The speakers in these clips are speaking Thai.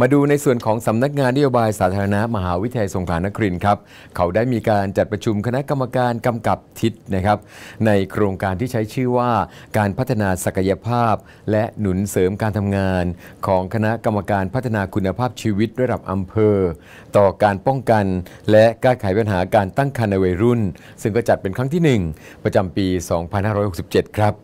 มาดูในส่วนของสำนักงานนโยบายสาธารณะ มหาวิทยาลัยสงขลานครินทร์ครับ เขาได้มีการจัดประชุมคณะกรรมการกำกับทิศนะครับ ในโครงการที่ใช้ชื่อว่า การพัฒนาศักยภาพ และหนุนเสริมการทำงาน ของคณะกรรมการพัฒนาคุณภาพชีวิตระดับอำเภอ ต่อการป้องกันและแก้ไขปัญหาการตั้งครรภ์ในวัยรุ่น ซึ่งก็จัดเป็นครั้งที่ 1 ประจำปี 2567 ครับ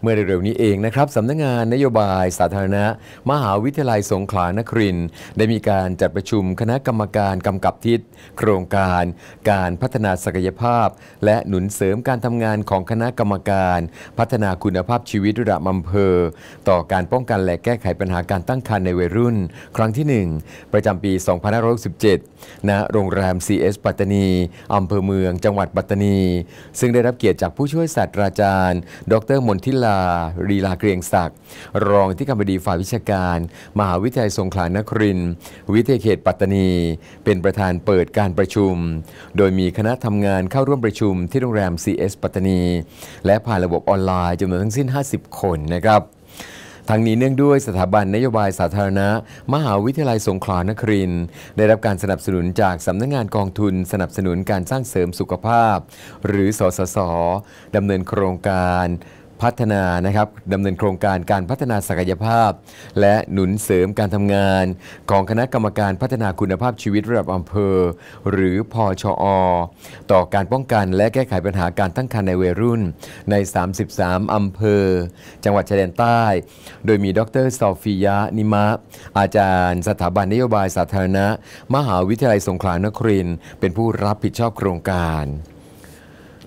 เมื่อเร็วๆนี้เองนะครับ สำนักงงานนโยบาย สาธารณะ มหาวิทยาลัยสงขลานครินได้มีการจัดประชุมคณะกรรมการกำกับทิศ โครงการ การพัฒนาศักยภาพ และหนุนเสริมการทำงานของคณะกรรมการ พัฒนาคุณภาพชีวิตระดับอำเภอ ต่อการป้องกันและแก้ไขปัญหาการตั้งครรภ์ในวัยรุ่น ครั้งที่ 1 ประจำปี 2567 ณ โรงแรม CS ปัตตานีอำเภอเมือง จังหวัดปัตตานี ซึ่งได้รับเกียรติจากผู้ช่วยศาสตราจารย์ ดรมนทิลารีลาเกรียงศักดิ์รองที่การบดีฝ่ายวิชาการ มหาวิทยาลัยสงขลานครินทร์วิทยาเขตปัตตานี เป็นประธานเปิดการประชุม โดยมีคณะทำงานเข้าร่วมประชุม ที่โรงแรม CS ปัตตานี และผ่านระบบออนไลน์จำนวนทั้งสิ้น 50 คนนะครับทั้งนี้เนื่องด้วย สถาบันนโยบายสาธารณะ มหาวิทยาลัยสงขลานครินได้รับการสนับสนุนจากสำนักงงานกองทุนสนับสนุนการสร้างเสริมสุขภาพ หรือสสสดำเนินโครงการพัฒนานะครับดำเนินโครงการการพัฒนาศักยภาพ และหนุนเสริมการทำงานของคณะกรรมการพัฒนาคุณภาพชีวิตระดับอำเภอ หรือพอชอ ต่อการป้องกันและแก้ไขปัญหาการตั้งครรภ์ในวัยรุ่นใน 33 อำเภอ จังหวัดชายแดนใต้ โดยมีดรซอฟียานิมะอาจารย์สถาบันนโยบายสาธารณะ มหาวิทยาลัยสงขลานครินเป็นผู้รับผิดชอบโครงการ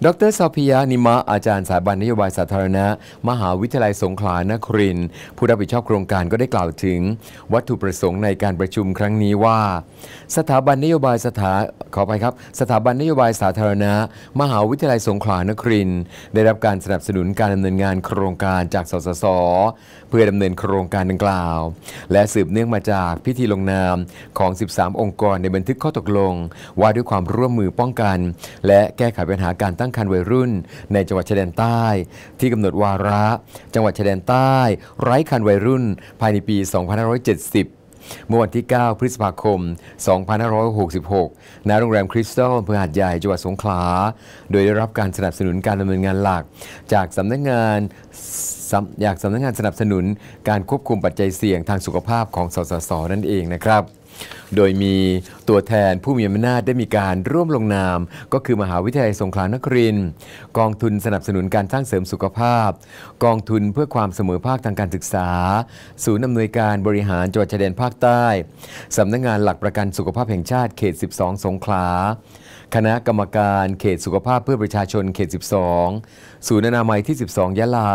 ดรซาพิยานิมะอาจารย์สถาบันนโยบายสาธารณะ มหาวิทยาลัยสงขลานครินผู้รับผิดชอบโครงการก็ได้กล่าวถึงวัตถุประสงค์ในการประชุมครั้งนี้ว่า สถาบันนโยบาย สถาขอไปครับสถาบันนโยบายสาธารณะ มหาวิทยาลัยสงขลานครินได้รับการสนับสนุนการดำเนินงานโครงการจากสสสเพื่อดำเนินโครงการดังกล่าว และสืบเนื่องมาจากพิธีลงนามของ 13 องค์กร ในบันทึกข้อตกลงว่าด้วยความร่วมมือป้องกัน และแก้ไขปัญหาการตั้งตั้งคันวัยรุ่นในจังหวัดชายแดนใต้ที่กำหนดวาระ จังหวัดชายแดนใต้ ไร้คันวัยรุ่น ภายในปี 2570 เมื่อวันที่ 9 พฤษภาคม 2566 ณ โรงแรมคริสตัลอำเภอหาดใหญ่ จังหวัดสงขลา โดยได้รับการสนับสนุนการดำเนินงานหลัก จากสำนักงานอยากสำนักงานสนับสนุนการควบคุมปัจจัยเสี่ยงทางสุขภาพของสสสนั่นเองนะครับโดยมีตัวแทนผู้มีอำนาจได้มีการร่วมลงนาม ก็คือมหาวิทยาลัยสงขลานคริน กองทุนสนับสนุนการสร้างเสริมสุขภาพ กองทุนเพื่อความเสมอภาคทางการศึกษาศูนย์อำนวยการบริหารจังหวัดชายแดนภาคใต้ สำนักงงานหลักประกันสุขภาพแห่งชาติเขต 12 สงขลา คณะกรรมการเขตสุขภาพเพื่อประชาชนเขต 12 ศูนย์นามัยที่ 12 ยะลา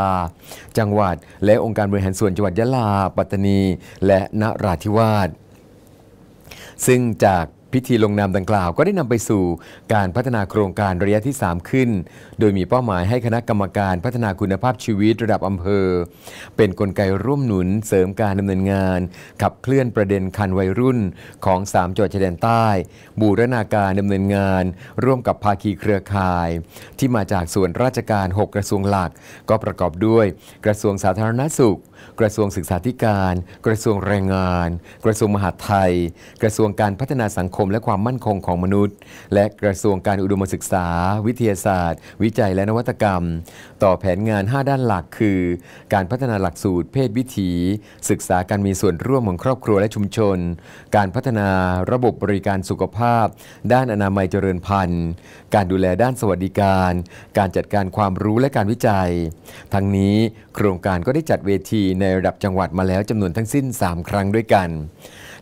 จังหวัดและองค์การบริหารส่วนจังหวัดยะลา ปัตตานี และนราธิวาสซึ่งจากพิธีลงนามดังกล่าวก็ได้นำไปสู่การพัฒนาโครงการระยะที่ 3 ขึ้น โดยมีเป้าหมายให้คณะกรรมการพัฒนาคุณภาพชีวิตระดับอำเภอ เป็นนกลไกร่วมหนุนเสริมการดำเนินงาน ขับเคลื่อนประเด็นคันวัยรุ่นของ 3จังหวัดชายแดนใต้ บูรณาการดำเนินงาน ร่วมกับภาคีเครือข่าย ที่มาจากส่วนราชการ 6 กระทรวงหลัก ก็ประกอบด้วย กระทรวงสาธารณสุข กระทรวงศึกษาธิการ กระทรวงแรงงาน กระทรวงมหาดไทย กระทรวงการพัฒนาสังคมมและความมั่นคงของมนุษย์ และกระทรวงการอุดมศึกษา วิทยาศาสตร์ วิจัยและนวัตกรรม ต่อแผนงาน 5 ด้านหลักคือ การพัฒนาหลักสูตรเพศวิถี ศึกษาการมีส่วนร่วมของครอบครัวและชุมชน การพัฒนาระบบบริการสุขภาพ ด้านอนามัยเจริญพันธุ์ การดูแลด้านสวัสดิการ การจัดการความรู้และการวิจัย ทั้งนี้โครงการก็ได้จัดเวทีในระดับจังหวัดมาแล้วจำนวนทั้งสิ้น3ครั้งด้วยกัน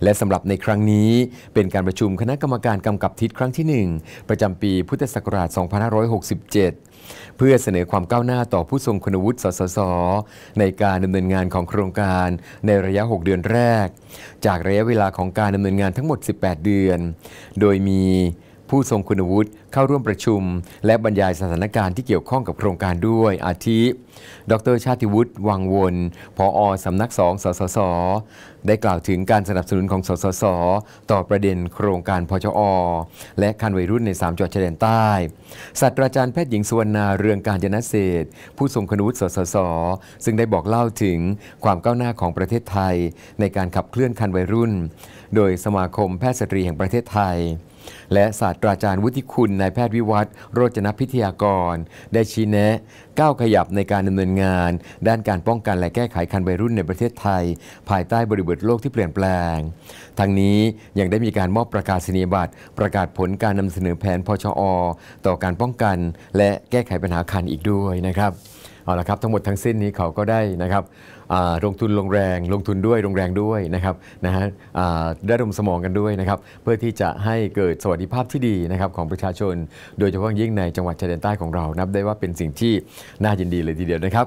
และสำหรับในครั้งนี้เป็นการประชุมคณะกรรมการกำกับทิศครั้งที่ 1 ประจำปีพุทธศักราช 2567 เพื่อเสนอความก้าวหน้าต่อผู้ทรงคุณวุฒิสสส ในการดำเนินงานของโครงการในระยะ 6 เดือนแรก จากระยะเวลาของการดำเนินงานทั้งหมด 18 เดือน โดยมีผู้ทรงคุณวุฒิเข้าร่วมประชุม และบรรยายสถานการณ์ที่เกี่ยวข้องกับโครงการด้วยอาทิ ดร ชาติวุฒิวังวนผออสำนักสองสสส ได้กล่าวถึงการสนับสนุนของสสส ต่อประเด็นโครงการพชอ และคันวัยรุ่นใน 3จังหวัดชายแดนใต้ศาสตราจารย์แพทย์หญิงสุวรรณาเรืองการจนเศษผู้ทรงคุณวุฒิสสส ซึ่งได้บอกเล่าถึงความก้าวหน้าของประเทศไทย ในการขับเคลื่อนคันวัยรุ่น โดยสมาคมแพทย์สตรีแห่งประเทศไทยและศาสตราจารย์วุฒิคุณนายแพทย์วิวัฒน์โรจนพิทยากร ได้ชี้แนะก้าวขยับในการดำเนินงาน ด้านการป้องกันและแก้ไขคันวัยรุ่นในประเทศไทย ภายใต้บริบทโลกที่เปลี่ยนแปลง ทั้งนี้ยังได้มีการมอบประกาศนียบัตรประกาศผลการนำเสนอแผนพชอ ต่อการป้องกันและแก้ไขปัญหาคันอีกด้วยนะครับเอาละครับทั้งหมดทั้งสิ้นนี้เขาก็ได้นะครับลงทุนลงแรง ลงทุนด้วยลงแรงด้วยนะครับนะฮะได้ดมสมองกันด้วยนะครับเพื่อที่จะให้เกิดสวัสดิภาพที่ดีนะครับของประชาชน โดยเฉพาะยิ่งในจังหวัดชายแดนใต้ของเรานับได้ว่าเป็นสิ่งที่น่ายินดีเลยทีเดียวนะครับ